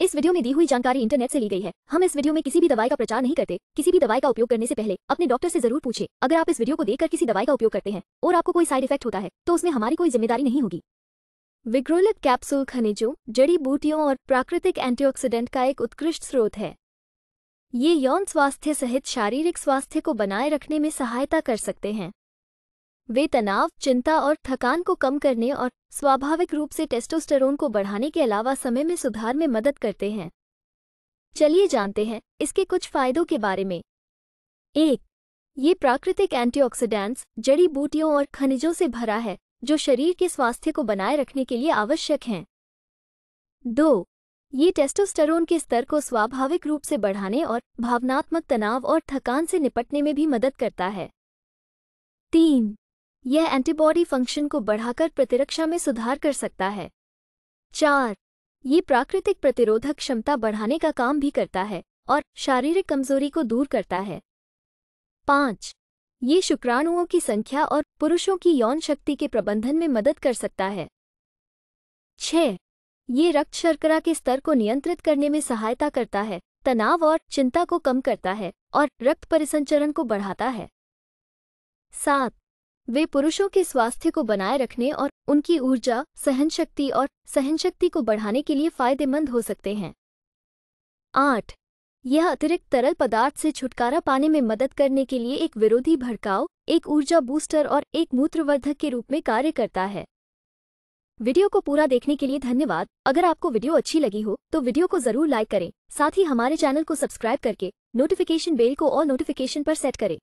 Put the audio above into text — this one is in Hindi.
इस वीडियो में दी हुई जानकारी इंटरनेट से ली गई है हम इस वीडियो में किसी भी दवाई का प्रचार नहीं करते किसी भी दवाई का उपयोग करने से पहले अपने डॉक्टर से जरूर पूछे अगर आप इस वीडियो को देखकर किसी दवाई का उपयोग करते हैं और आपको कोई साइड इफेक्ट होता है तो उसमें हमारी कोई जिम्मेदारी नहीं होगी विग्रोलिक कैप्सूल खनिजों जड़ी बूटियों और प्राकृतिक एंटीऑक्सीडेंट का एक उत्कृष्ट स्रोत है ये यौन स्वास्थ्य सहित शारीरिक स्वास्थ्य को बनाए रखने में सहायता कर सकते हैं वे तनाव चिंता और थकान को कम करने और स्वाभाविक रूप से टेस्टोस्टेरोन को बढ़ाने के अलावा समय में सुधार में मदद करते हैं चलिए जानते हैं इसके कुछ फायदों के बारे में एक ये प्राकृतिक एंटीऑक्सीडेंट्स जड़ी बूटियों और खनिजों से भरा है जो शरीर के स्वास्थ्य को बनाए रखने के लिए आवश्यक हैं दो ये टेस्टोस्टेरोन के स्तर को स्वाभाविक रूप से बढ़ाने और भावनात्मक तनाव और थकान से निपटने में भी मदद करता है तीन यह एंटीबॉडी फंक्शन को बढ़ाकर प्रतिरक्षा में सुधार कर सकता है चार ये प्राकृतिक प्रतिरोधक क्षमता बढ़ाने का काम भी करता है और शारीरिक कमजोरी को दूर करता है पाँच ये शुक्राणुओं की संख्या और पुरुषों की यौन शक्ति के प्रबंधन में मदद कर सकता है छ ये रक्त शर्करा के स्तर को नियंत्रित करने में सहायता करता है तनाव और चिंता को कम करता है और रक्त परिसंचरण को बढ़ाता है सात वे पुरुषों के स्वास्थ्य को बनाए रखने और उनकी ऊर्जा सहनशक्ति और सहनशक्ति को बढ़ाने के लिए फायदेमंद हो सकते हैं आठ यह अतिरिक्त तरल पदार्थ से छुटकारा पाने में मदद करने के लिए एक विरोधी भड़काव एक ऊर्जा बूस्टर और एक मूत्रवर्धक के रूप में कार्य करता है वीडियो को पूरा देखने के लिए धन्यवाद अगर आपको वीडियो अच्छी लगी हो तो वीडियो को जरूर लाइक करें साथ ही हमारे चैनल को सब्सक्राइब करके नोटिफिकेशन बेल को और नोटिफिकेशन पर सेट करें